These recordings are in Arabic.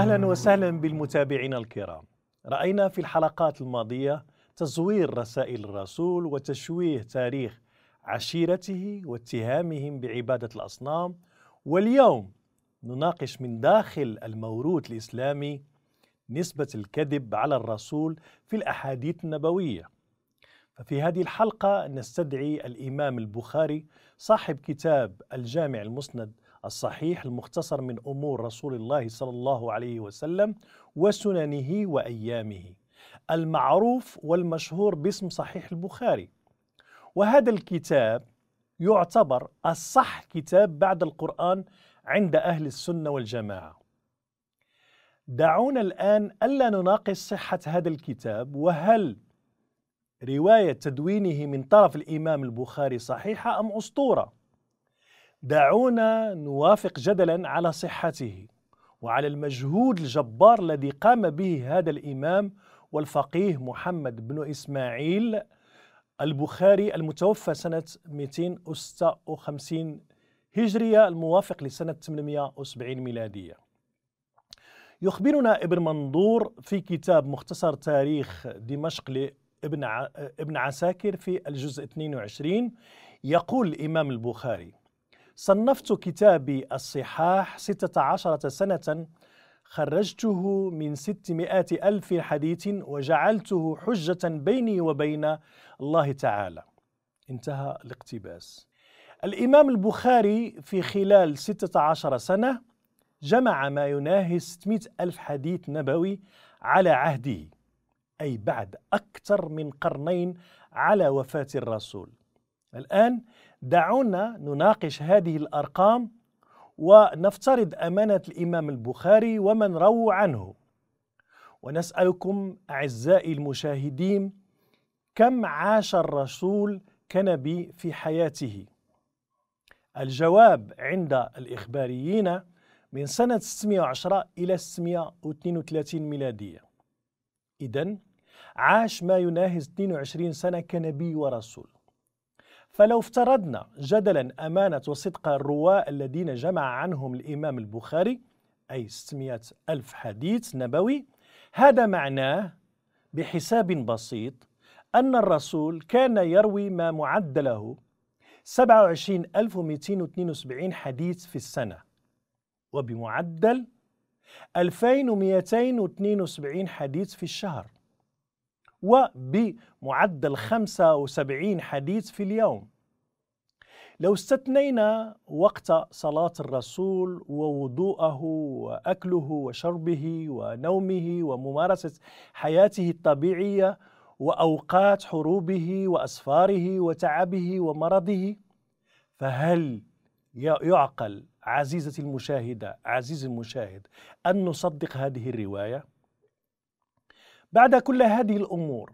اهلا وسهلا بالمتابعين الكرام. راينا في الحلقات الماضيه تزوير رسائل الرسول وتشويه تاريخ عشيرته واتهامهم بعباده الاصنام واليوم نناقش من داخل الموروث الاسلامي نسبه الكذب على الرسول في الاحاديث النبويه. ففي هذه الحلقه نستدعي الامام البخاري صاحب كتاب الجامع المسند الصحيح المختصر من امور رسول الله صلى الله عليه وسلم وسننه وايامه المعروف والمشهور باسم صحيح البخاري وهذا الكتاب يعتبر الصح كتاب بعد القران عند اهل السنه والجماعه دعونا الان الا نناقش صحه هذا الكتاب وهل روايه تدوينه من طرف الامام البخاري صحيحه ام اسطوره دعونا نوافق جدلا على صحته وعلى المجهود الجبار الذي قام به هذا الامام والفقيه محمد بن اسماعيل البخاري المتوفى سنه 256 هجريه الموافق لسنه 870 ميلاديه. يخبرنا ابن منظور في كتاب مختصر تاريخ دمشق لابن ابن عساكر في الجزء 22 يقول الامام البخاري صنفت كتابي الصحاح 16 سنة خرجته من 600 ألف حديث وجعلته حجة بيني وبين الله تعالى انتهى الاقتباس الإمام البخاري في خلال 16 سنة جمع ما يناهي 600 ألف حديث نبوي على عهده أي بعد أكثر من قرنين على وفاة الرسول الآن دعونا نناقش هذه الأرقام ونفترض أمانة الإمام البخاري ومن رووا عنه ونسألكم أعزائي المشاهدين كم عاش الرسول كنبي في حياته الجواب عند الإخباريين من سنة 610 إلى 632 ميلادية إذا عاش ما يناهز 22 سنة كنبي ورسول فلو افترضنا جدلا أمانة وصدق الرواة الذين جمع عنهم الإمام البخاري أي 600 ألف حديث نبوي هذا معناه بحساب بسيط أن الرسول كان يروي ما معدله 27272 حديث في السنة وبمعدل 2272 حديث في الشهر وبمعدل 75 حديث في اليوم لو استثنينا وقت صلاة الرسول ووضوءه وأكله وشربه ونومه وممارسة حياته الطبيعية وأوقات حروبه وأسفاره وتعبه ومرضه فهل يعقل عزيزتي المشاهدة عزيزي المشاهد أن نصدق هذه الرواية؟ بعد كل هذه الأمور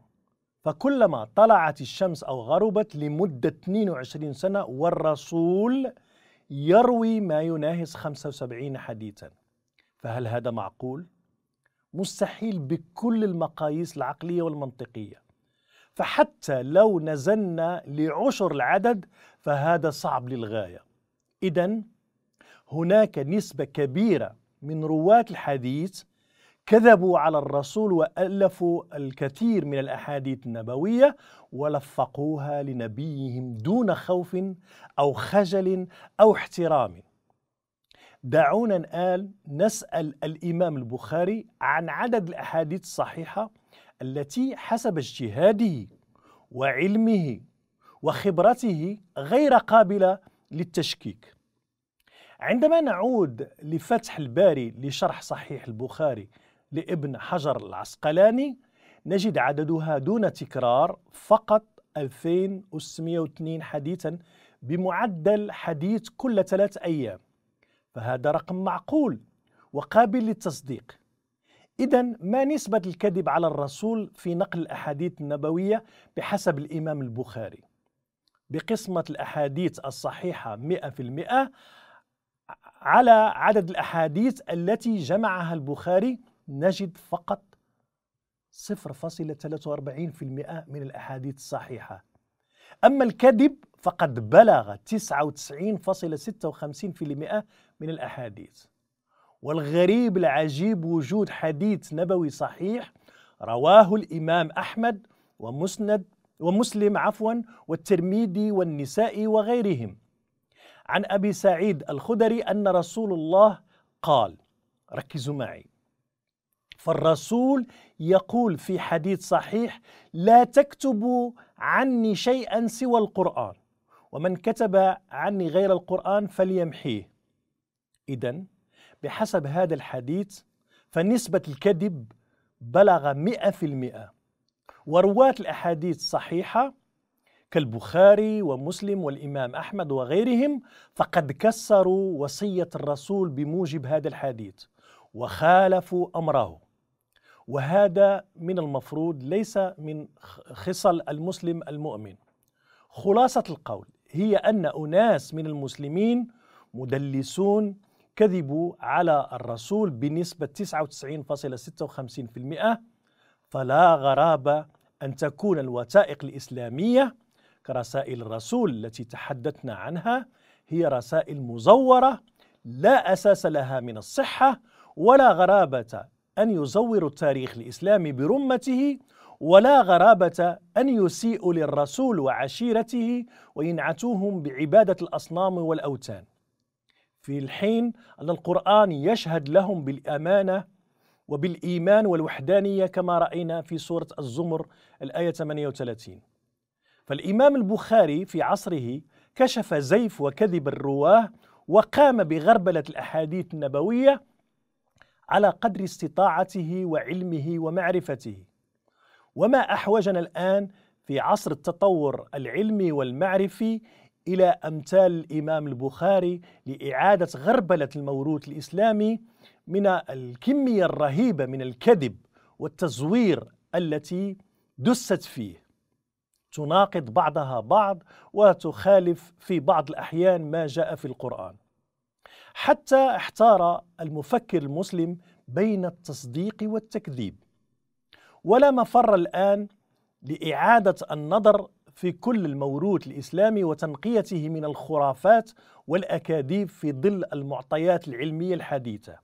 فكلما طلعت الشمس أو غربت لمدة 22 سنة والرسول يروي ما يناهز 75 حديثا فهل هذا معقول؟ مستحيل بكل المقاييس العقلية والمنطقية فحتى لو نزلنا لعشر العدد فهذا صعب للغاية إذا هناك نسبة كبيرة من رواة الحديث كذبوا على الرسول وألفوا الكثير من الأحاديث النبوية ولفقوها لنبيهم دون خوف أو خجل أو احترام دعونا الآن نسأل الإمام البخاري عن عدد الأحاديث الصحيحة التي حسب اجتهاده وعلمه وخبرته غير قابلة للتشكيك عندما نعود لفتح الباري لشرح صحيح البخاري لابن حجر العسقلاني نجد عددها دون تكرار فقط 2602 حديثا بمعدل حديث كل ثلاث أيام فهذا رقم معقول وقابل للتصديق إذا ما نسبة الكذب على الرسول في نقل الأحاديث النبوية بحسب الإمام البخاري بقسمة الأحاديث الصحيحة 100% على عدد الأحاديث التي جمعها البخاري نجد فقط 0.43% من الأحاديث الصحيحة أما الكذب فقد بلغ 99.56% من الأحاديث والغريب العجيب وجود حديث نبوي صحيح رواه الإمام أحمد ومسند ومسلم عفوا والترمذي والنسائي وغيرهم عن أبي سعيد الخدري أن رسول الله قال ركزوا معي فالرسول يقول في حديث صحيح لا تكتبوا عني شيئا سوى القرآن ومن كتب عني غير القرآن فليمحيه إذا بحسب هذا الحديث فنسبة الكذب بلغ مئة في المئة ورواة الأحاديث الصحيحة كالبخاري ومسلم والإمام أحمد وغيرهم فقد كسروا وصية الرسول بموجب هذا الحديث وخالفوا أمره وهذا من المفروض ليس من خصل المسلم المؤمن خلاصة القول هي أن أناس من المسلمين مدلسون كذبوا على الرسول بنسبة 99.56% فلا غرابة أن تكون الوثائق الإسلامية كرسائل الرسول التي تحدثنا عنها هي رسائل مزورة لا أساس لها من الصحة ولا غرابة أن يزور التاريخ الإسلامي برمته ولا غرابة أن يسيء للرسول وعشيرته وينعتوهم بعبادة الأصنام والأوتان في الحين أن القرآن يشهد لهم بالأمانة وبالإيمان والوحدانية كما رأينا في سورة الزمر الآية 38 فالإمام البخاري في عصره كشف زيف وكذب الرواه وقام بغربلة الأحاديث النبوية على قدر استطاعته وعلمه ومعرفته وما احوجنا الان في عصر التطور العلمي والمعرفي الى امثال الامام البخاري لاعاده غربله الموروث الاسلامي من الكميه الرهيبه من الكذب والتزوير التي دست فيه تناقض بعضها بعض وتخالف في بعض الاحيان ما جاء في القران حتى احتار المفكر المسلم بين التصديق والتكذيب ولا مفر الآن لإعادة النظر في كل الموروث الإسلامي وتنقيته من الخرافات والأكاذيب في ظل المعطيات العلمية الحديثة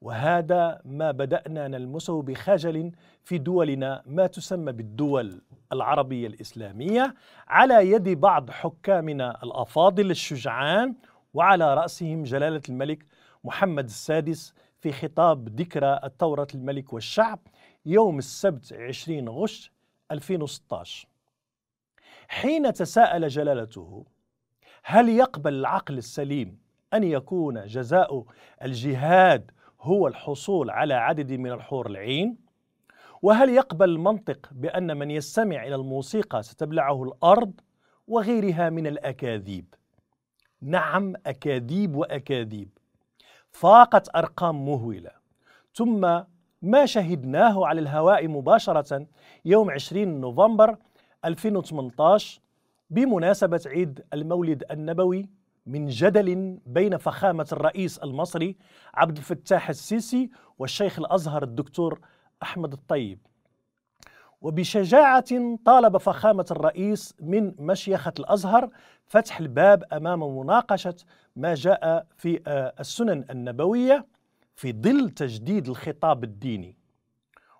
وهذا ما بدأنا نلمسه بخجل في دولنا ما تسمى بالدول العربية الإسلامية على يد بعض حكامنا الأفاضل الشجعان وعلى رأسهم جلالة الملك محمد السادس في خطاب ذكرى الثورة الملك والشعب يوم السبت 20 غش 2016 حين تساءل جلالته هل يقبل العقل السليم أن يكون جزاء الجهاد هو الحصول على عدد من الحور العين؟ وهل يقبل المنطق بأن من يستمع إلى الموسيقى ستبلعه الأرض وغيرها من الأكاذيب؟ نعم أكاذيب وأكاذيب فاقت أرقام مهولة ثم ما شهدناه على الهواء مباشرة يوم 20 نوفمبر 2018 بمناسبة عيد المولد النبوي من جدل بين فخامة الرئيس المصري عبد الفتاح السيسي والشيخ الأزهر الدكتور أحمد الطيب وبشجاعة طالب فخامة الرئيس من مشيخة الأزهر فتح الباب أمام مناقشة ما جاء في آه، السنن النبوية في ظل تجديد الخطاب الديني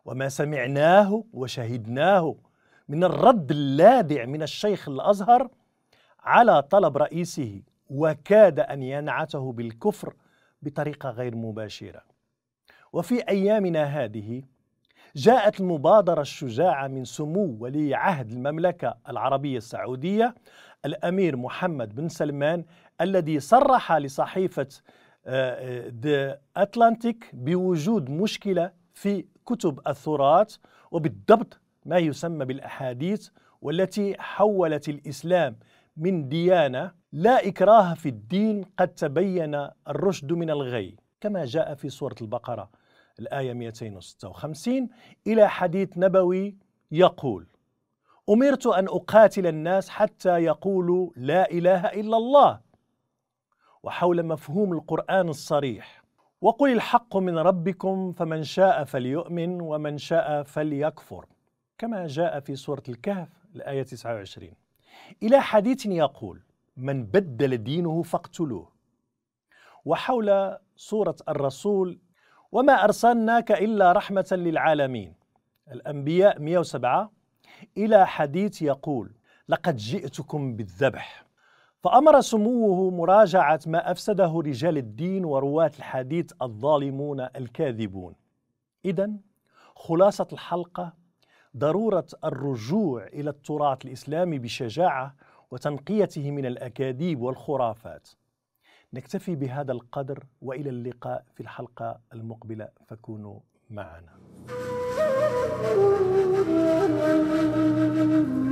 وما سمعناه وشهدناه من الرد اللاذع من الشيخ الأزهر على طلب رئيسه وكاد أن ينعته بالكفر بطريقة غير مباشرة وفي أيامنا هذه جاءت المبادرة الشجاعة من سمو ولي عهد المملكة العربية السعودية الأمير محمد بن سلمان الذي صرح لصحيفة آه، آه، The أتلانتيك بوجود مشكلة في كتب الثرات وبالضبط ما يسمى بالأحاديث والتي حولت الإسلام من ديانة لا إكراه في الدين قد تبين الرشد من الغي كما جاء في سورة البقرة الآية 256 إلى حديث نبوي يقول أمرت أن أقاتل الناس حتى يقولوا لا إله إلا الله وحول مفهوم القرآن الصريح وقل الحق من ربكم فمن شاء فليؤمن ومن شاء فليكفر كما جاء في سورة الكهف الآية 29 إلى حديث يقول من بدل دينه فاقتلوه وحول سورة الرسول وما أرسلناك إلا رحمة للعالمين الأنبياء 107 إلى حديث يقول لقد جئتكم بالذبح فأمر سموه مراجعة ما أفسده رجال الدين ورواة الحديث الظالمون الكاذبون إذا خلاصة الحلقة ضرورة الرجوع إلى التراث الإسلامي بشجاعة وتنقيته من الأكاذيب والخرافات نكتفي بهذا القدر والى اللقاء في الحلقه المقبله فكونوا معنا.